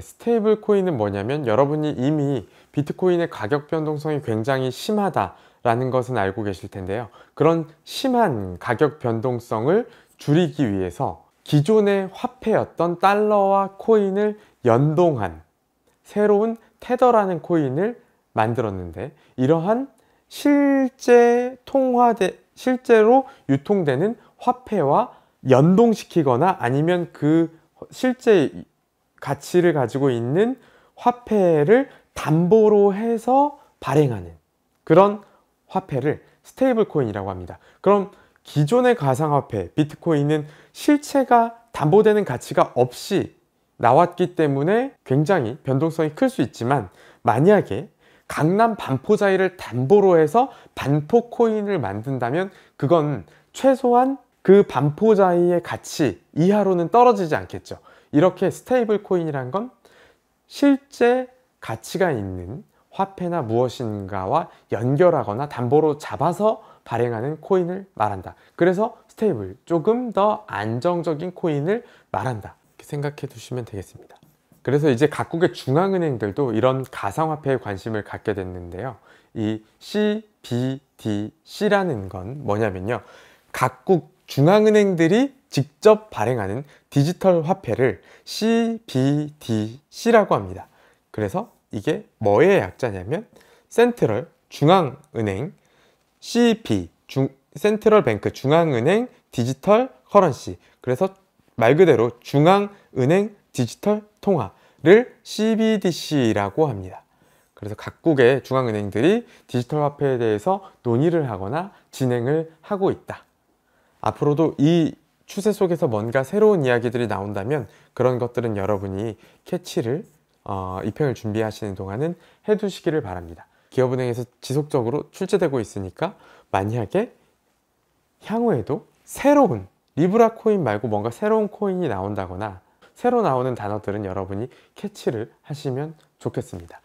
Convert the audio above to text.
스테이블 코인은 뭐냐면 여러분이 이미 비트코인의 가격 변동성이 굉장히 심하다 라는 것은 알고 계실 텐데요 그런 심한 가격 변동성을 줄이기 위해서 기존의 화폐였던 달러와 코인을 연동한 새로운 테더라는 코인을 만들었는데 이러한 실제 통화대 실제로 유통되는 화폐와 연동시키거나 아니면 그 실제 가치를 가지고 있는 화폐를 담보로 해서 발행하는 그런 화폐를 스테이블 코인이라고 합니다. 그럼 기존의 가상화폐 비트코인은 실체가 담보되는 가치가 없이 나왔기 때문에 굉장히 변동성이 클 수 있지만 만약에 강남 반포자이를 담보로 해서 반포 코인을 만든다면 그건 최소한 그 반포자이의 가치 이하로는 떨어지지 않겠죠. 이렇게 스테이블 코인이란 건 실제 가치가 있는 화폐나 무엇인가와 연결하거나 담보로 잡아서 발행하는 코인을 말한다. 그래서 스테이블, 조금 더 안정적인 코인을 말한다. 이렇게 생각해 두시면 되겠습니다. 그래서 이제 각국의 중앙은행들도 이런 가상화폐에 관심을 갖게 됐는데요. 이 CBDC라는 건 뭐냐면요. 각국 중앙은행들이 직접 발행하는 디지털 화폐를 CBDC라고 합니다. 그래서 이게 뭐의 약자냐면 센트럴 중앙은행 CB 중, 센트럴 뱅크 중앙은행 디지털 커런시 그래서 말 그대로 중앙은행 디지털 통화를 CBDC라고 합니다. 그래서 각국의 중앙은행들이 디지털 화폐에 대해서 논의를 하거나 진행을 하고 있다. 앞으로도 이 추세 속에서 뭔가 새로운 이야기들이 나온다면 그런 것들은 여러분이 캐치를 어, 입행을 준비하시는 동안은 해두시기를 바랍니다. 기업은행에서 지속적으로 출제되고 있으니까 만약에 향후에도 새로운 리브라 코인 말고 뭔가 새로운 코인이 나온다거나 새로 나오는 단어들은 여러분이 캐치를 하시면 좋겠습니다.